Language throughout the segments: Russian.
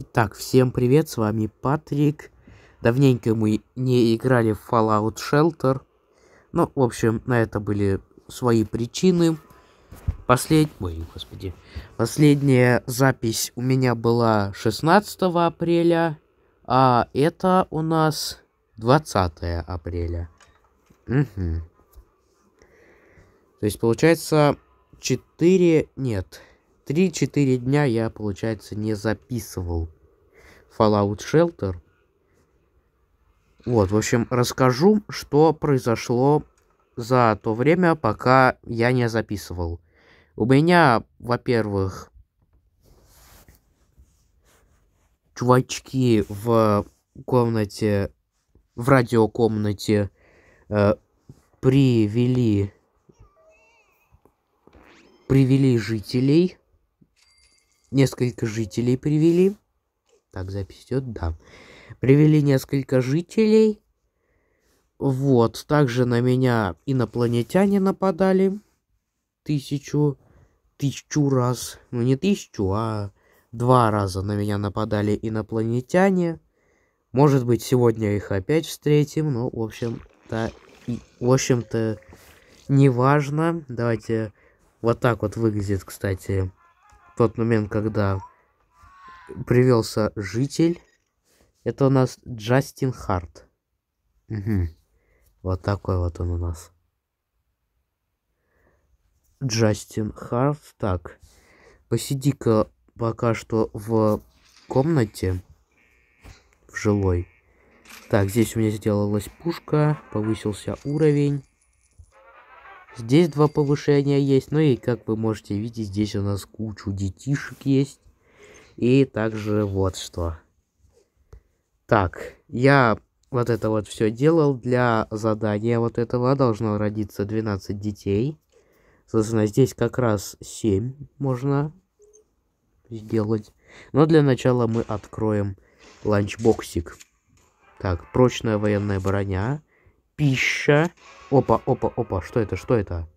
Итак, всем привет, с вами Патрик. Давненько мы не играли в Fallout Shelter. Ну, в общем, на это были свои причины. Послед... Ой, господи. Последняя запись у меня была 16 апреля, а это у нас 20 апреля. Угу. То есть, получается, 4... Нет, 3-4 дня я, получается, не записывал Fallout Shelter. Вот, в общем, расскажу, что произошло за то время, пока я не записывал. У меня, во-первых, чувачки в комнате, в радиокомнате э, привели привели жителей несколько жителей привели. Так, запись идет, да. Привели несколько жителей. Вот, также на меня инопланетяне нападали. Тысячу, тысячу раз. Ну, не тысячу, а два раза на меня нападали инопланетяне. Может быть, сегодня их опять встретим, но, в общем-то, в общем-то, неважно. Давайте вот так вот выглядит, кстати, тот момент, когда привелся житель. Это у нас Джастин Харт. Угу. Вот такой вот он у нас. Джастин Харт. Так, посиди-ка пока что в комнате, в жилой. Так, здесь у меня сделалась пушка, повысился уровень. Здесь два повышения есть. Ну и как вы можете видеть, здесь у нас кучу детишек есть. И также вот что. Так, я вот это вот все делал. Для задания вот этого должно родиться 12 детей. Соответственно, здесь как раз 7 можно сделать. Но для начала мы откроем ланчбоксик. Так, прочная военная броня пища. Опа, опа, опа, что это, что это?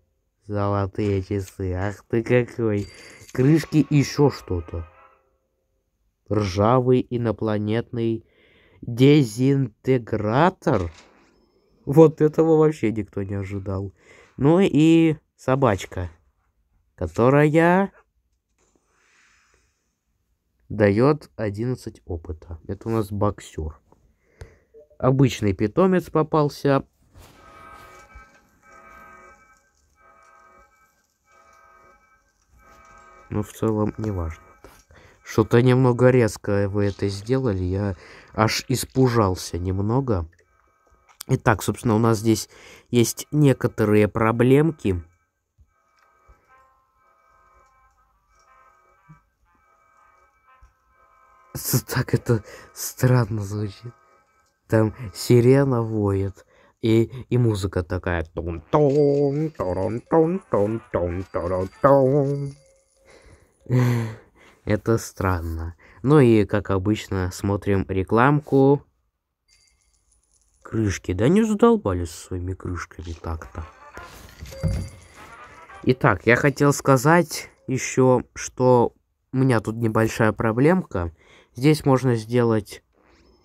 Золотые часы, ах ты какой. Крышки и еще что-то. Ржавый инопланетный дезинтегратор. Вот этого вообще никто не ожидал. Ну и собачка, которая дает 11 опыта. Это у нас боксер. Обычный питомец попался, но ну, в целом не важно. Что-то немного резко вы это сделали, я аж испужался немного. Итак, собственно, у нас здесь есть некоторые проблемки. Так это странно звучит. Там сирена воет и, и музыка такая. тон тон-тон, тон-тон, тон-тон. Это странно. Ну и, как обычно, смотрим рекламку. Крышки. Да не задолбались своими крышками так-то. Итак, я хотел сказать еще, что у меня тут небольшая проблемка. Здесь можно сделать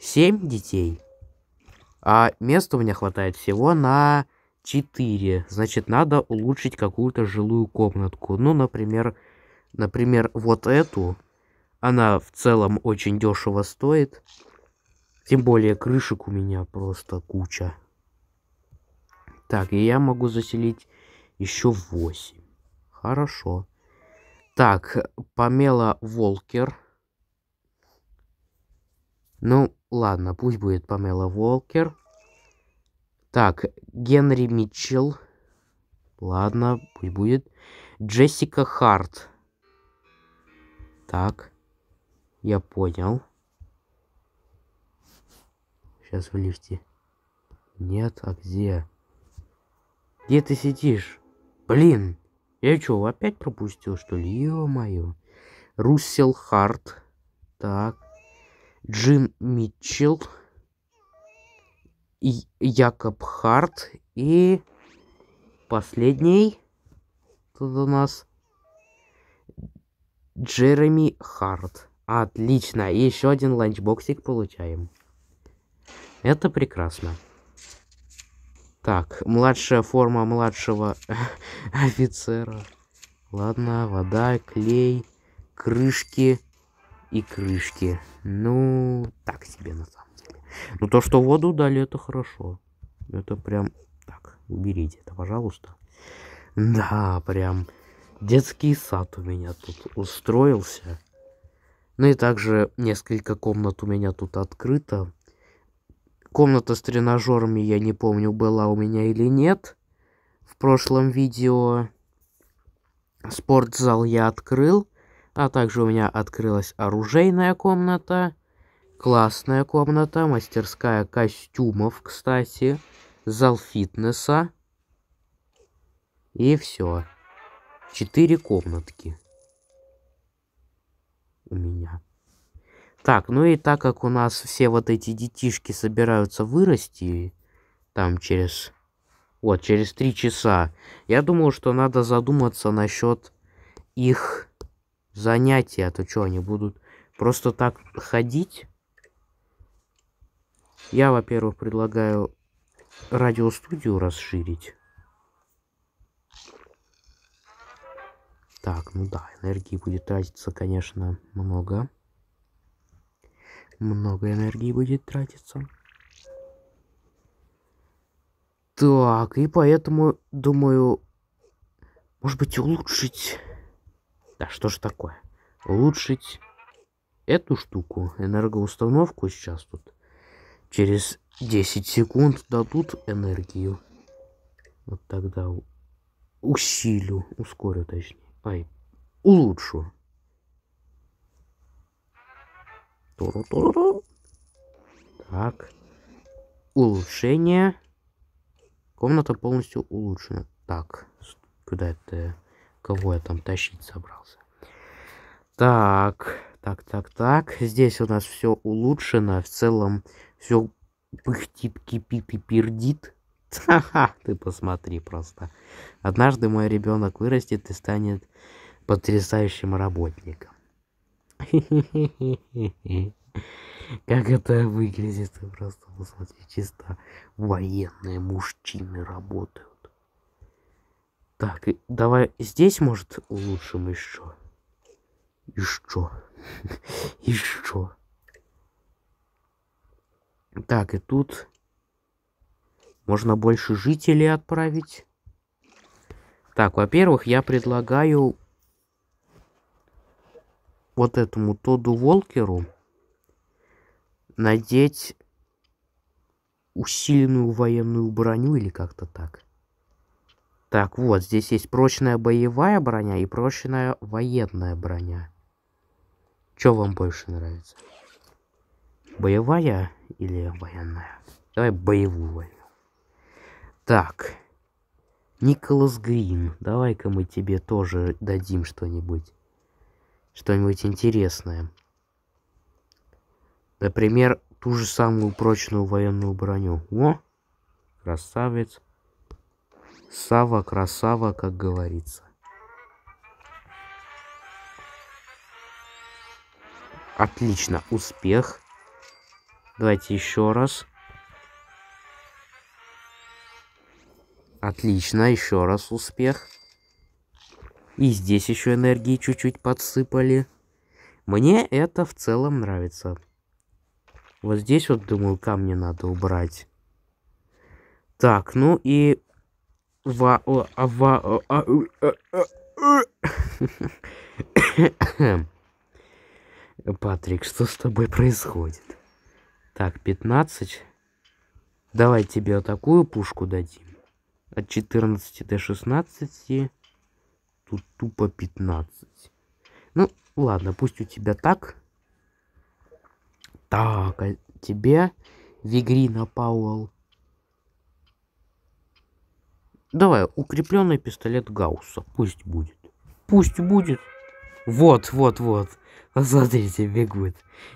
7 детей. А места у меня хватает всего на 4. Значит, надо улучшить какую-то жилую комнатку. Ну, например, Например, вот эту. Она в целом очень дешево стоит. Тем более крышек у меня просто куча. Так, и я могу заселить еще 8. Хорошо. Так, Помела Волкер. Ну, ладно, пусть будет Помела Волкер. Так, Генри Митчелл. Ладно, пусть будет. Джессика Харт. Так. Я понял. Сейчас в лифте. Нет, а где? Где ты сидишь? Блин, я чё, опять пропустил, что ли? Ё-моё. Руссел Харт. Так. Джим Митчелл. И Якоб Харт. И последний тут у нас Джереми Харт. Отлично, И еще один ланчбоксик получаем. Это прекрасно. Так, младшая форма младшего офицера. Ладно, вода, клей, крышки и крышки. Ну, так себе на самом деле. Ну, то, что воду дали, это хорошо. Это прям... Так, уберите это, пожалуйста. Да, прям... Детский сад у меня тут устроился. Ну и также несколько комнат у меня тут открыто. Комната с тренажерами, я не помню, была у меня или нет. В прошлом видео спортзал я открыл. А также у меня открылась оружейная комната. Классная комната, мастерская костюмов, кстати. Зал фитнеса. И все. Четыре комнатки. У меня. Так, ну и так как у нас все вот эти детишки собираются вырасти, там через... Вот, через три часа. Я думал, что надо задуматься насчет их занятий. А то что, они будут просто так ходить? Я, во-первых, предлагаю радиостудию расширить. Так, ну да, энергии будет тратиться, конечно, много. Много энергии будет тратиться. Так, и поэтому, думаю, может быть, улучшить... Да что же такое? Улучшить эту штуку, энергоустановку сейчас тут. Через 10 секунд дадут энергию. Вот тогда усилю, ускорю точнее. Ай, улучшу. Туру -туру Так. Улучшение. Комната полностью улучшена. Так, куда это? Кого я там тащить собрался? Так, так, так, так. Здесь у нас все улучшено. В целом все пыхтит, кипит и пердит. Ха-ха, ты посмотри просто. Однажды мой ребенок вырастет и станет потрясающим работником. Как это выглядит, ты просто посмотри, чисто военные мужчины работают. Так, давай здесь, может, улучшим еще. Еще. Еще. Так, и тут можно больше жителей отправить. Так, во-первых, я предлагаю вот этому Тоду Волкеру надеть усиленную военную броню или как-то так. Так, вот, здесь есть прочная боевая броня и прочная военная броня. Чё вам больше нравится? Боевая или военная? Давай боевую войну. Так. Николас Грин, давай-ка мы тебе тоже дадим что-нибудь. Что-нибудь интересное. Например, ту же самую прочную военную броню. О, красавец. Сава, красава, как говорится. Отлично, успех. Давайте еще раз. Отлично, еще раз успех. И здесь еще энергии чуть-чуть подсыпали. Мне это в целом нравится. Вот здесь вот, думаю, камни надо убрать. Так, ну и... Ва... а, ва... а, а, а Патрик, что с тобой происходит? Так, 15. Давай тебе такую пушку дадим. От 14 до 16. Тут тупо 15. Ну, ладно, пусть у тебя так. Так, а тебе Вигрина Пауэлл. Давай, укрепленный пистолет Гаусса. Пусть будет. Пусть будет. Вот, вот, вот. Смотрите, бегут.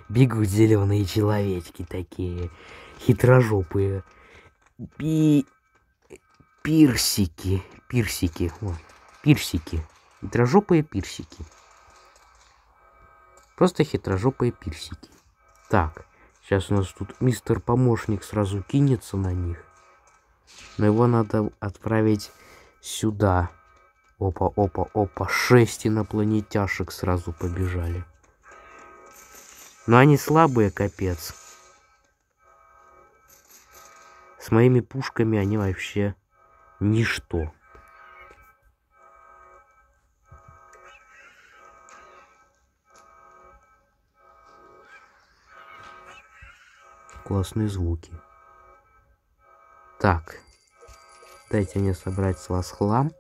Бегут зеленые человечки такие. Хитрожопые. И пирсики. Пирсики. Вот. Пирсики. Хитрожопые пирсики. Просто хитрожопые пирсики. Так. Сейчас у нас тут мистер-помощник сразу кинется на них. Но его надо отправить сюда. Опа, опа, опа. Шесть инопланетяшек сразу побежали. Но они слабые, капец. С моими пушками они вообще ничто. Классные звуки. Так. Дайте мне собрать с вас хлам.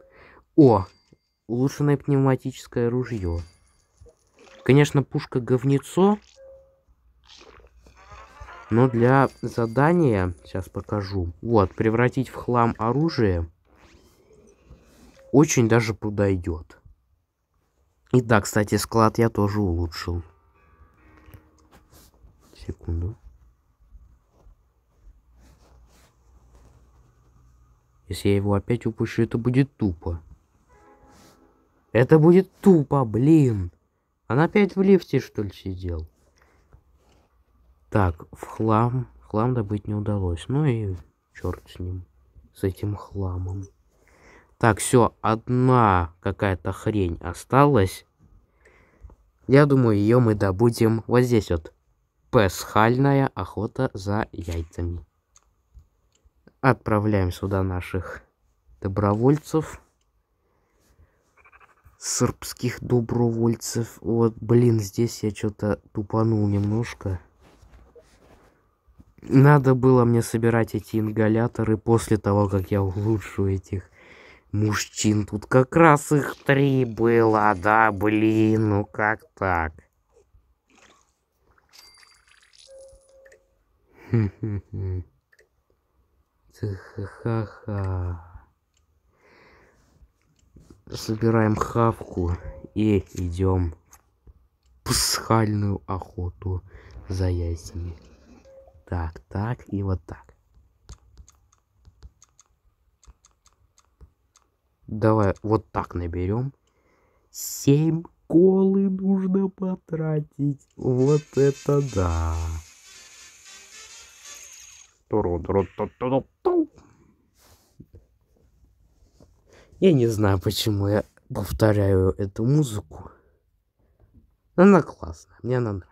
О! Улучшенное пневматическое ружье. Конечно, пушка говнецо, но для задания, сейчас покажу, вот, превратить в хлам оружие очень даже подойдет. И да, кстати, склад я тоже улучшил. Секунду. Если я его опять упущу, это будет тупо. Это будет тупо, блин. Он опять в лифте, что ли, сидел? Так, в хлам. Хлам добыть не удалось. Ну и черт с ним. С этим хламом. Так, все, одна какая-то хрень осталась. Я думаю, ее мы добудем вот здесь вот. Пасхальная охота за яйцами. Отправляем сюда наших добровольцев. Сербских добровольцев. Вот, блин, здесь я что-то тупанул немножко. Надо было мне собирать эти ингаляторы после того, как я улучшу этих мужчин. Тут как раз их три было, да, блин, ну как так? Ха-ха-ха. Собираем хавку и идем в пасхальную охоту за яйцами так, так и вот так. Давай вот так наберем. 7 колы нужно потратить. Вот это да. Я не знаю, почему я повторяю эту музыку. Она классная, мне она нравится.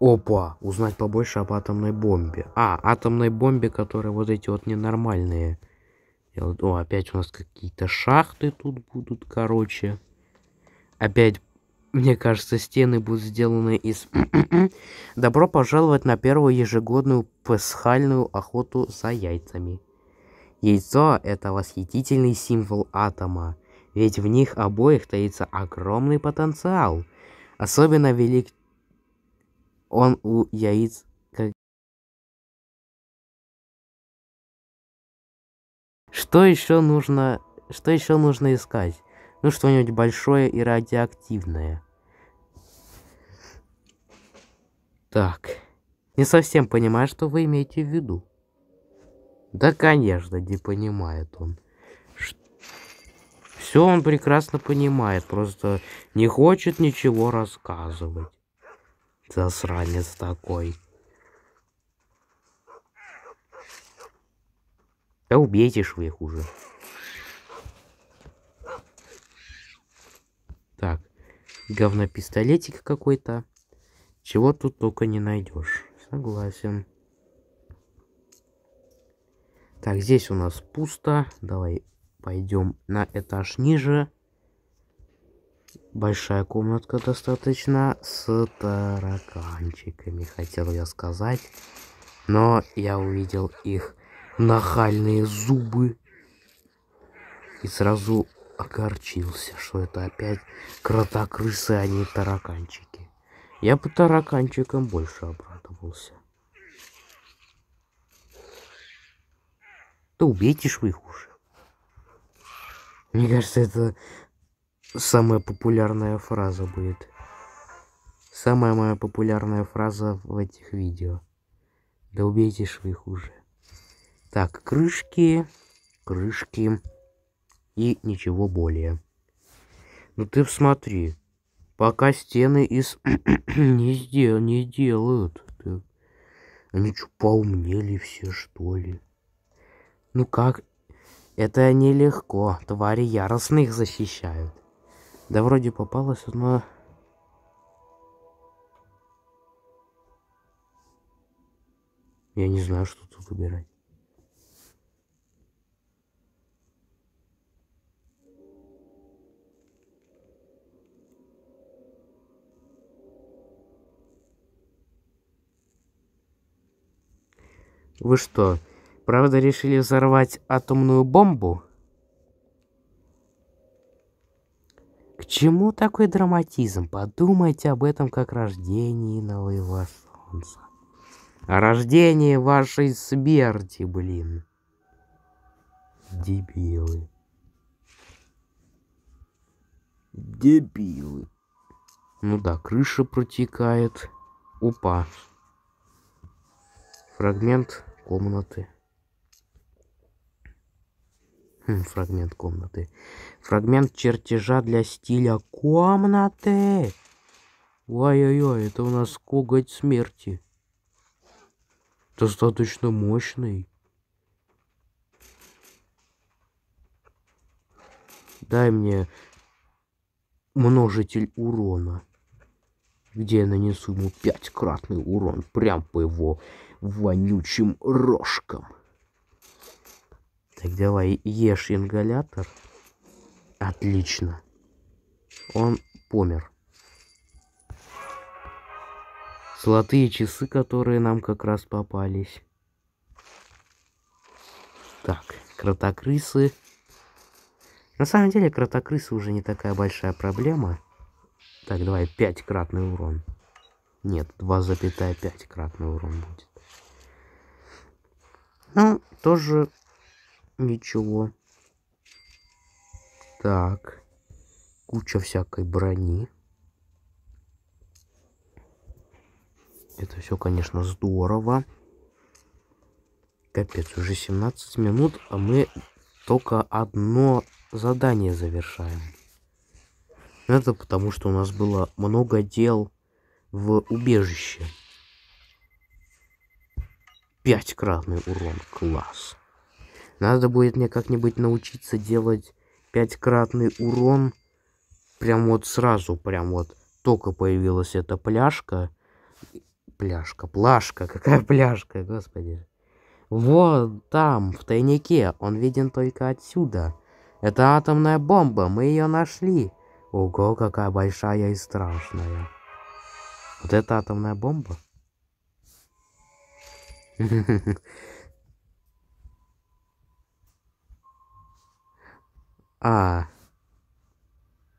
Опа, узнать побольше об атомной бомбе. А, атомной бомбе, которые вот эти вот ненормальные. Я о, опять у нас какие-то шахты тут будут, короче. Опять, мне кажется, стены будут сделаны из... Добро пожаловать на первую ежегодную пасхальную охоту за яйцами. Яйцо – это восхитительный символ атома, ведь в них обоих таится огромный потенциал. Особенно велик он у яиц как Что еще нужно, что еще нужно искать? Ну что-нибудь большое и радиоактивное. Так. Не совсем понимаю, что вы имеете в виду. Да, конечно, не понимает он. Все он прекрасно понимает, просто не хочет ничего рассказывать. Засранец такой. Да убейте ж вы их уже. Так. Говнопистолетик какой-то. Чего тут только не найдешь. Согласен. Так, здесь у нас пусто. Давай пойдем на этаж ниже большая комнатка достаточно с тараканчиками, хотел я сказать. Но я увидел их нахальные зубы и сразу огорчился, что это опять кротокрысы, а не тараканчики. Я по тараканчикам больше обрадовался. Да убейте ж вы их уже. Мне кажется, это самая популярная фраза будет. Самая моя популярная фраза в этих видео. Да убейте их уже. Так, крышки, крышки и ничего более. Ну ты смотри, пока стены из не, сдел... не делают. Ты... Они что, поумнели все, что ли? Ну как? Это нелегко. Твари яростно их защищают. Да вроде попалась одна... Я не знаю, что тут выбирать. Вы что, правда решили взорвать атомную бомбу? чему такой драматизм? Подумайте об этом как рождении нового солнца. рождение вашей смерти, блин. Дебилы. Дебилы. Ну да, крыша протекает. Упа. Фрагмент комнаты. Фрагмент комнаты. Фрагмент чертежа для стиля комнаты. Ой-ой-ой, это у нас коготь смерти. Достаточно мощный. Дай мне множитель урона. Где я нанесу ему пятикратный урон прямо по его вонючим рожкам. Так давай, ешь ингалятор. Отлично. Он помер. Золотые часы, которые нам как раз попались. Так, кротокрысы. На самом деле, кротокрысы уже не такая большая проблема. Так, давай, 5-кратный урон. Нет, 2,5-кратный урон будет. Ну, тоже ничего. Так. Куча всякой брони. Это все, конечно, здорово. Капец, уже 17 минут, а мы только одно задание завершаем. Это потому, что у нас было много дел в убежище. Пятикратный урон. Класс. Надо будет мне как-нибудь научиться делать пятикратный урон. Прям вот сразу, прям вот. Только появилась эта пляшка. Пляшка, плашка, какая пляшка, господи. Вот там, в тайнике, он виден только отсюда. Это атомная бомба, мы ее нашли. Ого, какая большая и страшная. Вот это атомная бомба? а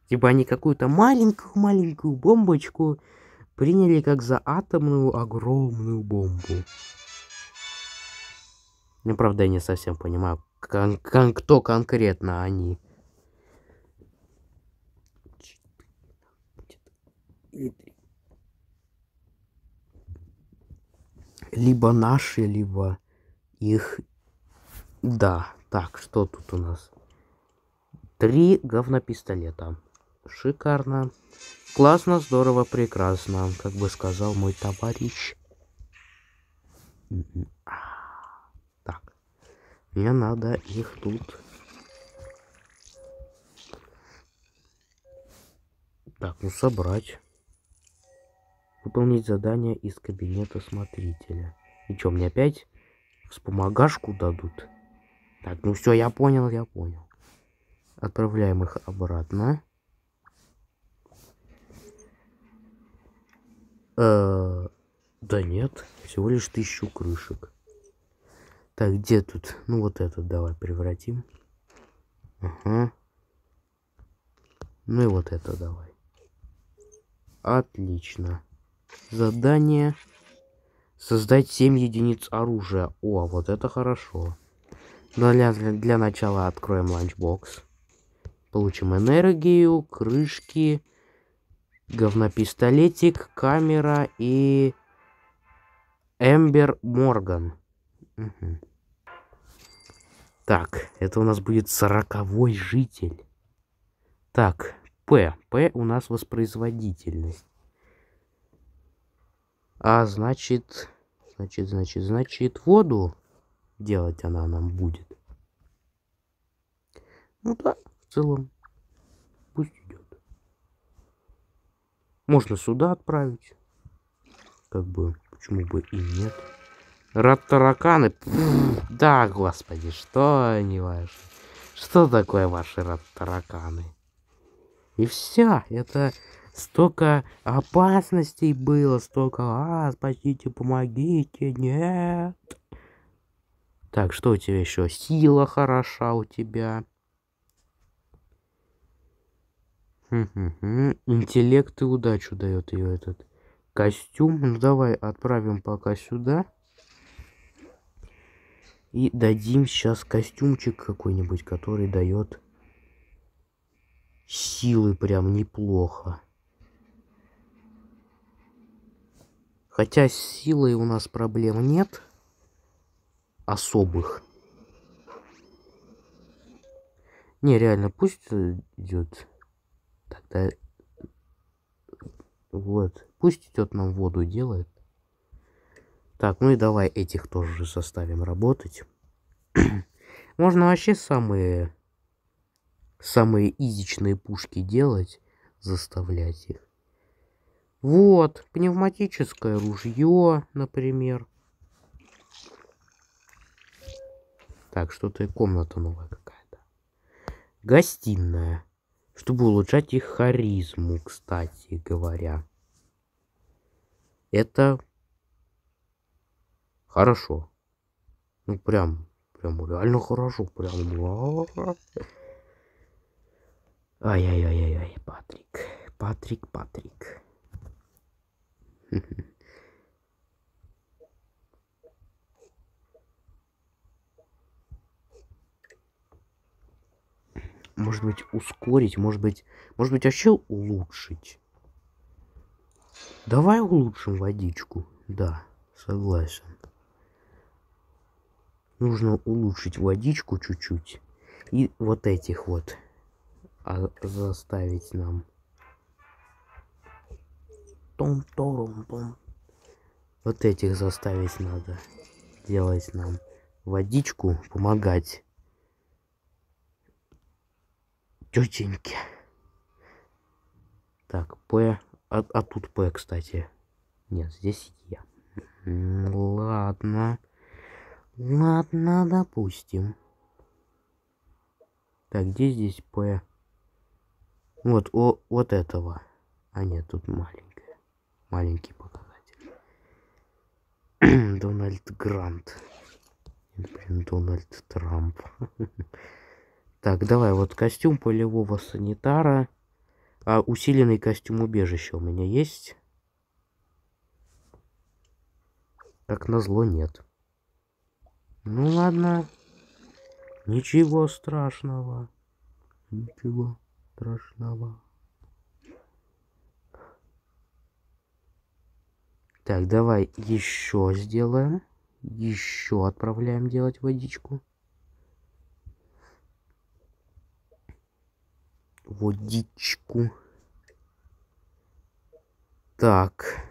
типа они какую-то маленькую-маленькую бомбочку приняли как за атомную огромную бомбу. Ну, правда, я не совсем понимаю, кон кон кто конкретно они. Либо наши, либо их... Да, так, что тут у нас? Три говнопистолета. Шикарно. Классно, здорово, прекрасно, как бы сказал мой товарищ. М-м-м. А, так. Мне надо их тут... Так, ну собрать. Выполнить задание из кабинета смотрителя. И что, мне опять вспомогашку дадут? Так, ну все, я понял, я понял. Отправляем их обратно. Э, да нет, всего лишь тысячу крышек. Так, где тут? Ну вот этот давай превратим. Ага. Ну и вот это давай. Отлично. Задание. Создать 7 единиц оружия. О, вот это хорошо. Но ну, для, для начала откроем ланчбокс. Получим энергию, крышки, говнопистолетик, камера и Эмбер Морган. Угу. Так, это у нас будет сороковой житель. Так, П. П у нас воспроизводительность. А значит, значит, значит, значит, воду делать она нам будет. Ну да в целом пусть идет. Можно сюда отправить. Как бы, почему бы и нет. Рад тараканы. да, господи, что они ваши? Что такое ваши рад тараканы? И все, это столько опасностей было, столько, а, спасите, помогите, нет. Так, что у тебя еще? Сила хороша у тебя. Интеллект и удачу дает ее этот костюм. Ну давай отправим пока сюда. И дадим сейчас костюмчик какой-нибудь, который дает силы прям неплохо. Хотя с силой у нас проблем нет особых. Не, реально, пусть идет Тогда вот. Пусть идет нам воду делает. Так, ну и давай этих тоже заставим работать. Можно вообще самые самые изичные пушки делать, заставлять их. Вот, пневматическое ружье, например. Так, что-то комната новая какая-то. Гостиная чтобы улучшать их харизму, кстати говоря. Это хорошо. Ну прям, прям реально хорошо, прям. Ай-яй-яй-яй, Патрик, Патрик, Патрик. может быть, ускорить, может быть, может быть, вообще улучшить. Давай улучшим водичку. Да, согласен. Нужно улучшить водичку чуть-чуть. И вот этих вот а, заставить нам. том тором Вот этих заставить надо делать нам водичку, помогать тетеньки. Так, П. А, а тут П, кстати. Нет, здесь Е. Ладно. Ладно, допустим. Так, где здесь П? Вот, о, вот этого. А нет, тут маленькая. Маленький показатель. Дональд Грант. Блин, Дональд Трамп. Так, давай, вот костюм полевого санитара. А усиленный костюм убежища у меня есть? Как назло, нет. Ну ладно. Ничего страшного. Ничего страшного. Так, давай еще сделаем. Еще отправляем делать водичку. водичку. Так.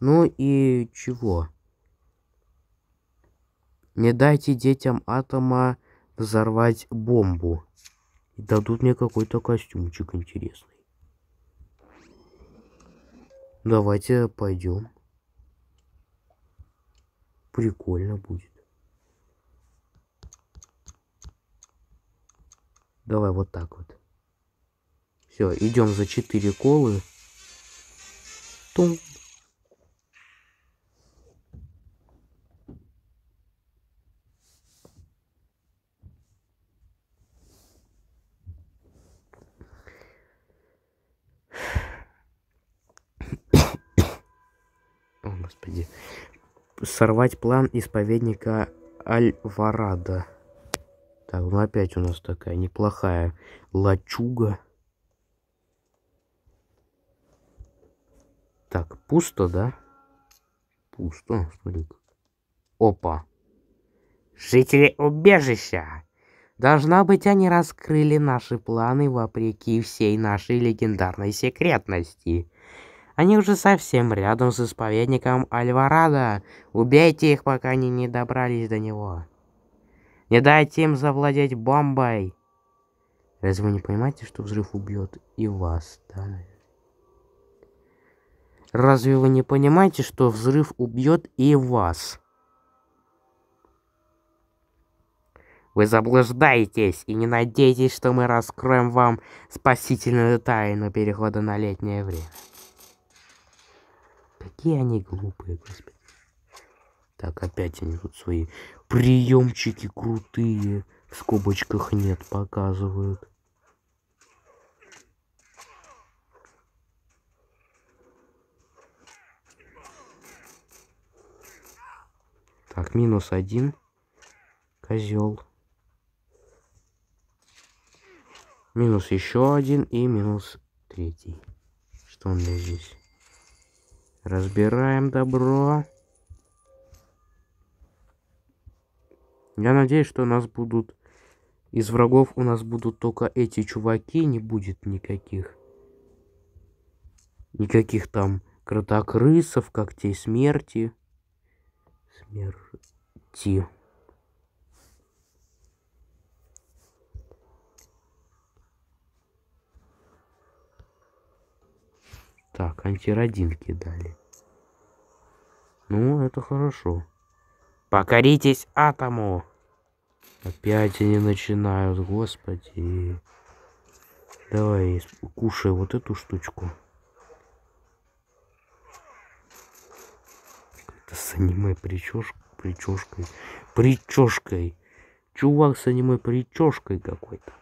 Ну и чего? Не дайте детям атома взорвать бомбу. И дадут мне какой-то костюмчик интересный. Давайте пойдем. Прикольно будет. Давай вот так вот. Все, идем за 4 колы. Тум. О, господи. Сорвать план исповедника Альварада. Так, ну опять у нас такая неплохая лачуга. Так, пусто, да? Пусто, смотри. -ка. Опа. Жители убежища! Должно быть, они раскрыли наши планы вопреки всей нашей легендарной секретности. Они уже совсем рядом с исповедником Альварадо. Убейте их, пока они не добрались до него. Не дайте им завладеть бомбой. Разве вы не понимаете, что взрыв убьет и вас, да? Разве вы не понимаете, что взрыв убьет и вас? Вы заблуждаетесь и не надейтесь, что мы раскроем вам спасительную тайну перехода на летнее время. Какие они глупые, господи. Так, опять они тут свои приемчики крутые в скобочках нет показывают. Так, минус один. Козел. Минус еще один и минус третий. Что у меня здесь? Разбираем добро. Я надеюсь, что у нас будут... Из врагов у нас будут только эти чуваки. Не будет никаких... Никаких там кротокрысов, когтей смерти смерти. Так, антиродин кидали. Ну, это хорошо. Покоритесь атому! Опять они начинают, господи. Давай, кушай вот эту штучку. Это с аниме прической, прической, прической. Чувак с аниме прической какой-то.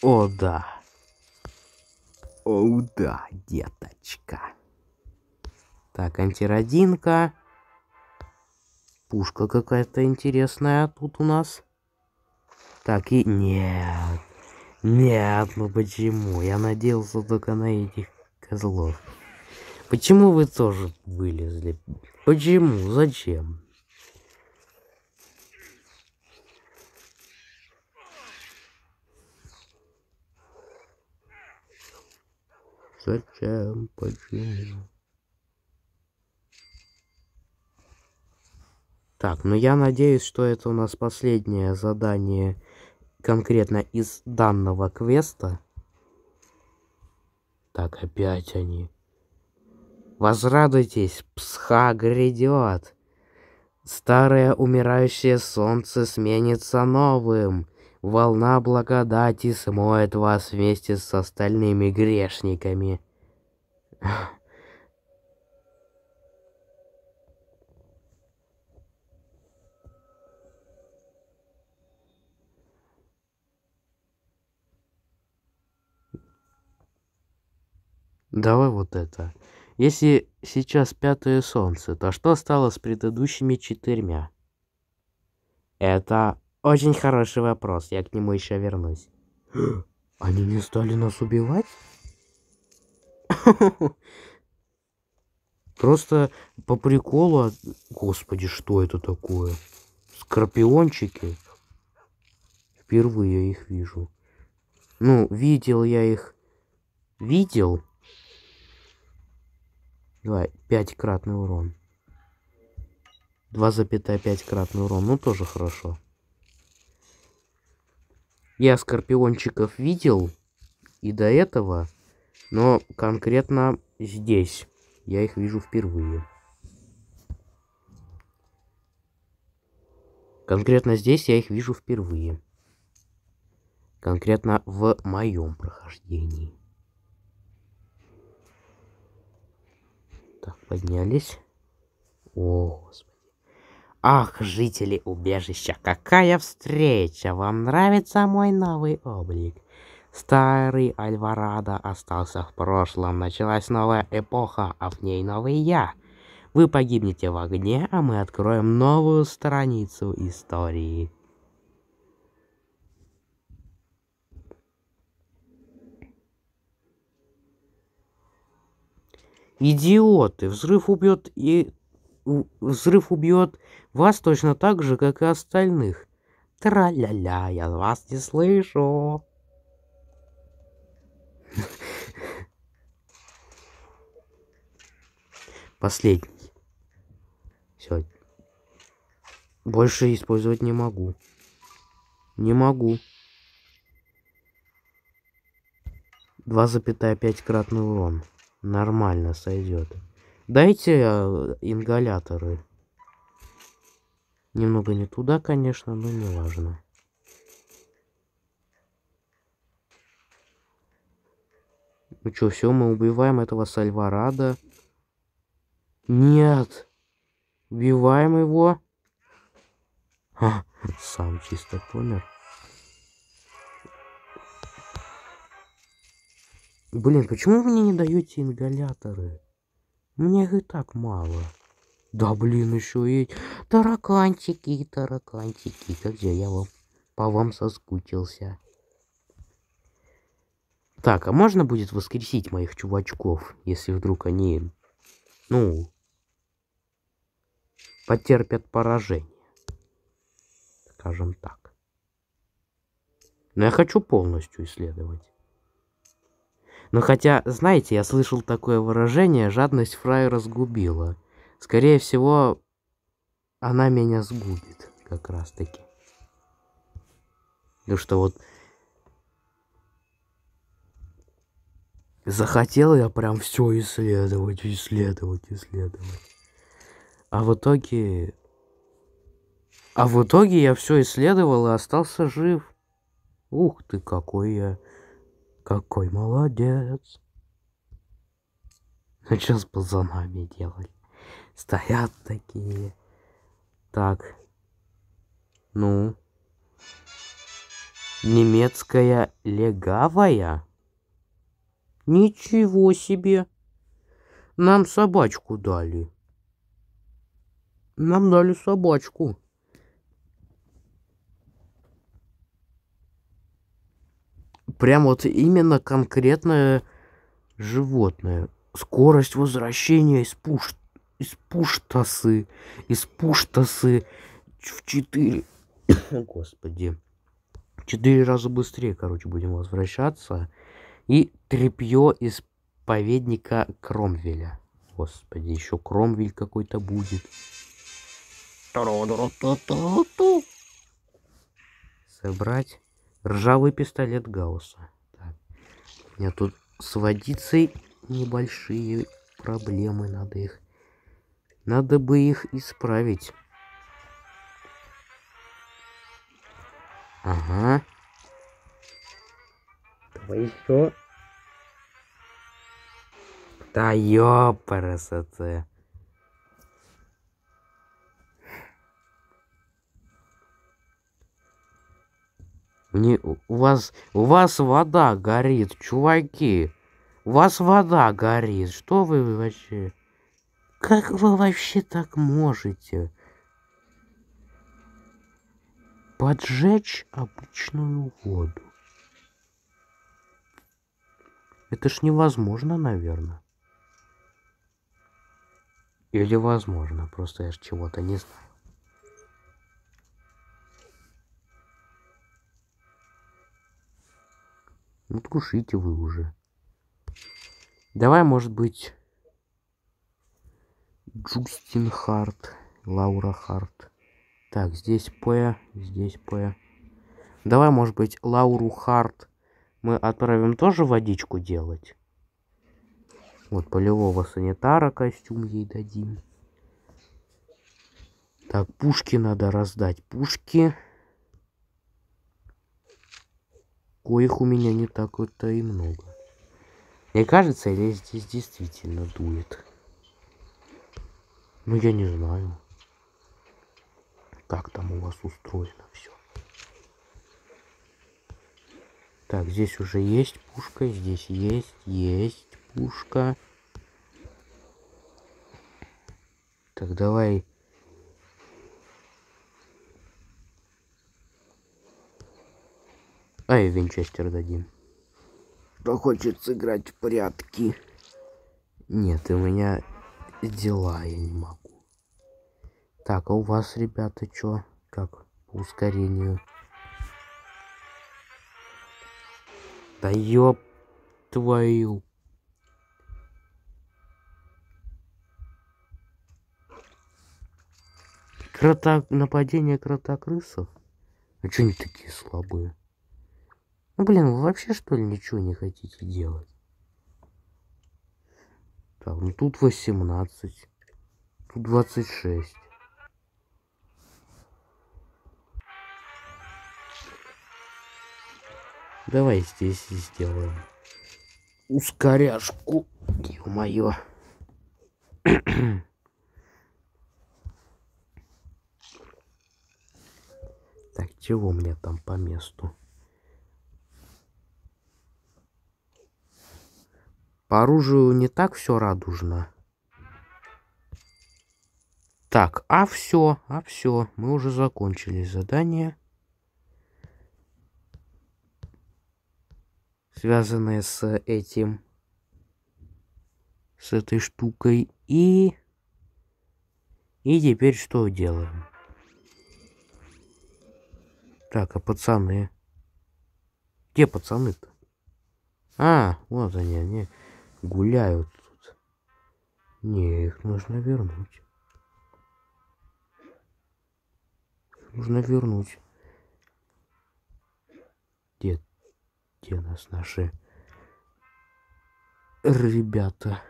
О, да. О, да, деточка. Так, антиродинка. Пушка какая-то интересная тут у нас. Так, и... Нет. Нет, ну почему? Я надеялся только на этих козлов. Почему вы тоже вылезли? Почему? Зачем? Зачем? Почему? Так, ну я надеюсь, что это у нас последнее задание конкретно из данного квеста. Так, опять они. Возрадуйтесь, Псха грядет. Старое умирающее солнце сменится новым. Волна благодати смоет вас вместе с остальными грешниками. Давай вот это. Если сейчас пятое солнце, то что стало с предыдущими четырьмя? Это очень хороший вопрос, я к нему еще вернусь. Они не стали нас убивать? Просто по приколу... А, господи, что это такое? Скорпиончики? Впервые я их вижу. Ну, видел я их... Видел? Давай, 5-кратный урон. 2,5-кратный урон. Ну, тоже хорошо. Я скорпиончиков видел и до этого, но конкретно здесь я их вижу впервые. Конкретно здесь я их вижу впервые. Конкретно в моем прохождении. Так, поднялись. О, господи. Ах, жители убежища, какая встреча! Вам нравится мой новый облик? Старый Альварадо остался в прошлом, началась новая эпоха, а в ней новый я. Вы погибнете в огне, а мы откроем новую страницу истории. Идиоты! Взрыв убьет и... Взрыв убьет вас точно так же, как и остальных. Тра-ля-ля, я вас не слышу. Последний. Все. Больше использовать не могу. Не могу. 2,5 кратный урон. Нормально сойдет. Дайте э, ингаляторы. Немного не туда, конечно, но не важно. Ну что, все, мы убиваем этого Сальварада. Нет. Убиваем его. А, сам чисто помер. Блин, почему вы мне не даете ингаляторы? Мне их и так мало. Да блин, еще и тараканчики, тараканчики. Как же я вам по вам соскучился. Так, а можно будет воскресить моих чувачков, если вдруг они, ну, потерпят поражение? Скажем так. Но я хочу полностью исследовать. Но хотя, знаете, я слышал такое выражение, жадность Фрай разгубила. Скорее всего, она меня сгубит как раз таки. Ну что вот... Захотел я прям все исследовать, исследовать, исследовать. А в итоге... А в итоге я все исследовал и остался жив. Ух ты, какой я какой молодец. А что с пацанами делать? Стоят такие. Так. Ну. Немецкая легавая? Ничего себе. Нам собачку дали. Нам дали собачку. прям вот именно конкретное животное. Скорость возвращения из, пуш... из пуштасы, из пуштасы в 4... Господи. Четыре раза быстрее, короче, будем возвращаться. И трепье из поведника Кромвеля. Господи, еще Кромвель какой-то будет. Собрать. Ржавый пистолет Гаусса. Так. У меня тут с водицей небольшие проблемы, надо их... Надо бы их исправить. Ага. Давай еще. Да ёпарасоте. Не, у вас, у вас вода горит, чуваки. У вас вода горит. Что вы вообще? Как вы вообще так можете? Поджечь обычную воду. Это ж невозможно, наверное. Или возможно, просто я ж чего-то не знаю. Ну, тушите вы уже. Давай, может быть, Джустин Харт, Лаура Харт. Так, здесь П, здесь П. Давай, может быть, Лауру Харт мы отправим тоже водичку делать. Вот полевого санитара костюм ей дадим. Так, пушки надо раздать. Пушки. коих у меня не так вот и много. Мне кажется, или здесь действительно дует. Ну, я не знаю, как там у вас устроено все. Так, здесь уже есть пушка, здесь есть, есть пушка. Так, давай Ай, винчестер дадим. Кто хочет сыграть в прятки? Нет, у меня дела, я не могу. Так, а у вас, ребята, чё? Как по ускорению? Да ёб твою. Крота... Нападение кротокрысов? А чё они такие слабые? Ну, блин, вы вообще, что ли, ничего не хотите делать? Так, ну тут 18. Тут 26. Давай здесь сделаем. Ускоряшку. Ё-моё. так, чего у меня там по месту? По оружию не так все радужно. Так, а все, а все, мы уже закончили задание. Связанное с этим, с этой штукой. И, и теперь что делаем? Так, а пацаны? Где пацаны-то? А, вот они, они гуляют тут. Не, их нужно вернуть. нужно вернуть. Где, где нас наши ребята?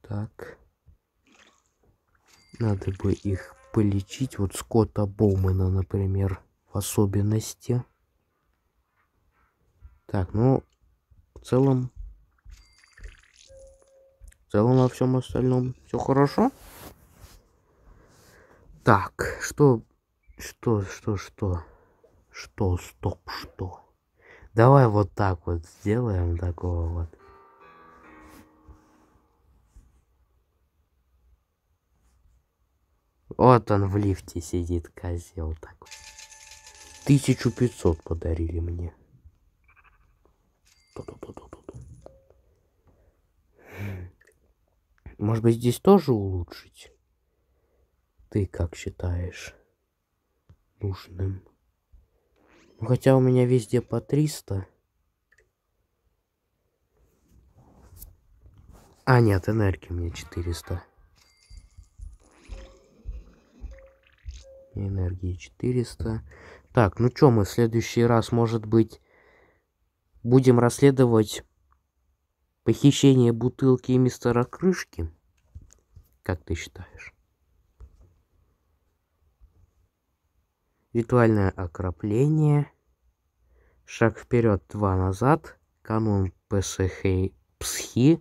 Так. Надо бы их полечить. Вот Скотта Боумена, например, в особенности. Так, ну, в целом... В целом во всем остальном все хорошо. Так, что... Что, что, что? Что, стоп, что? Давай вот так вот сделаем такого вот. Вот он в лифте сидит, козел такой. 1500 подарили мне. Может быть, здесь тоже улучшить? Ты как считаешь нужным? Ну, хотя у меня везде по 300. А, нет, энергии у меня 400. Энергии 400. Так, ну чё, мы в следующий раз, может быть, Будем расследовать похищение бутылки и мистера Крышки. Как ты считаешь? Ритуальное окропление. Шаг вперед, два назад. Канун Песехей Псхи.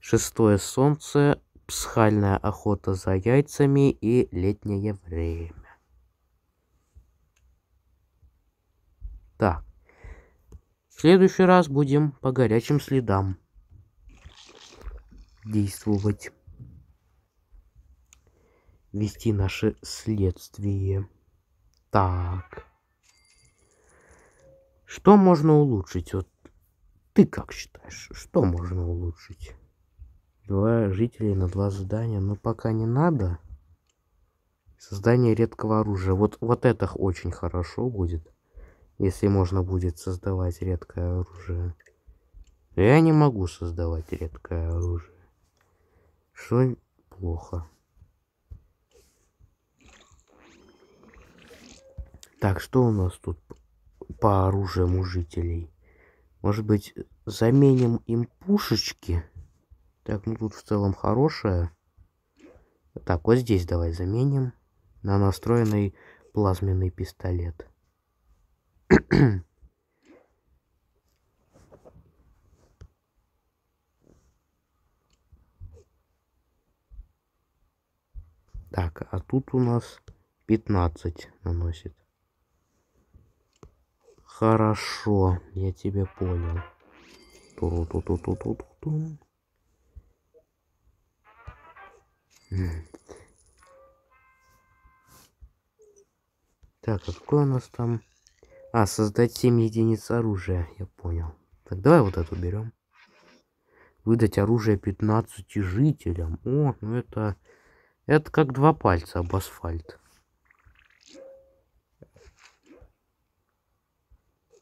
Шестое солнце. Псхальная охота за яйцами и летнее время. Так следующий раз будем по горячим следам действовать. Вести наше следствие. Так. Что можно улучшить? Вот ты как считаешь, что можно улучшить? Два жителей на два задания, но пока не надо. Создание редкого оружия. Вот, вот это очень хорошо будет если можно будет создавать редкое оружие. Я не могу создавать редкое оружие. Что плохо. Так, что у нас тут по оружиям у жителей? Может быть, заменим им пушечки? Так, ну тут в целом хорошее. Так, вот здесь давай заменим на настроенный плазменный пистолет. Так, а тут у нас 15 наносит. Хорошо, я тебе понял. Ту -ту -ту -ту -ту -ту -ту. Так, а какой у нас там а, создать 7 единиц оружия, я понял. Так, давай вот эту берем. Выдать оружие 15 жителям. О, ну это... Это как два пальца об асфальт.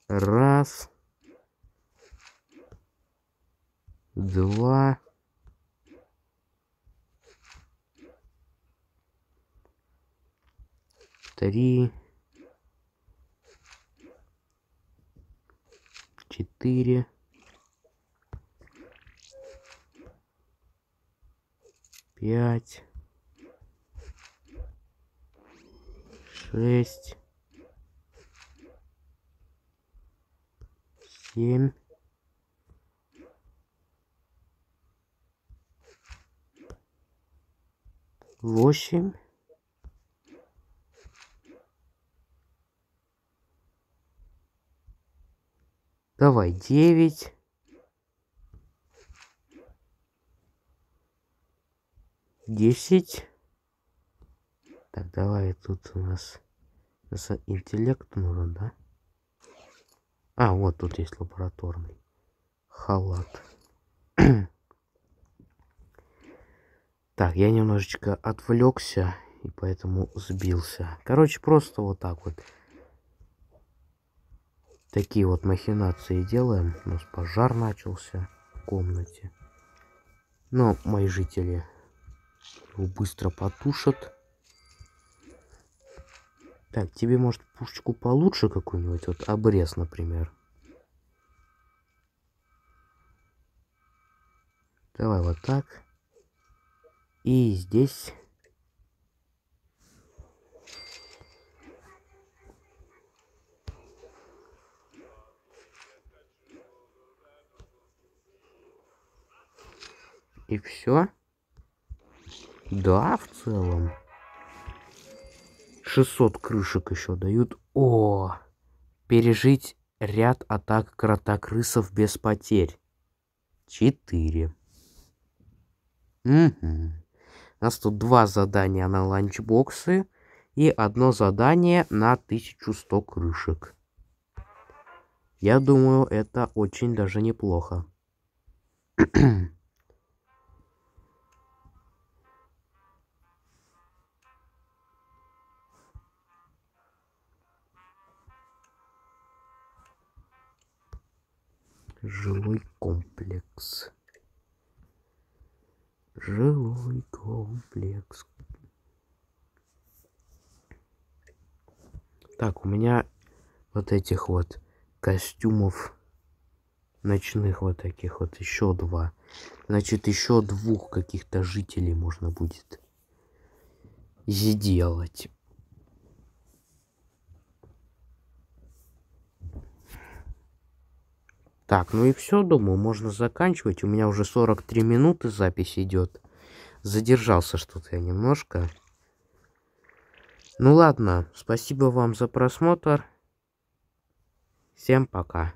Раз. Два. Три. четыре. Пять. Шесть. Семь. Восемь. Давай 9. Десять. Так, давай тут у нас с интеллект нужен, да? А, вот тут есть лабораторный халат. так, я немножечко отвлекся и поэтому сбился. Короче, просто вот так вот такие вот махинации делаем. У нас пожар начался в комнате. Но мои жители его быстро потушат. Так, тебе, может, пушечку получше какую-нибудь? Вот обрез, например. Давай вот так. И здесь И все? Да, в целом. 600 крышек еще дают. О, пережить ряд атак кротокрысов без потерь. 4. Угу. У нас тут два задания на ланчбоксы и одно задание на 1100 крышек. Я думаю, это очень даже неплохо. Жилой комплекс. Жилой комплекс. Так, у меня вот этих вот костюмов ночных вот таких вот еще два. Значит, еще двух каких-то жителей можно будет сделать. Так, ну и все, думаю, можно заканчивать. У меня уже 43 минуты запись идет. Задержался что-то я немножко. Ну ладно, спасибо вам за просмотр. Всем пока.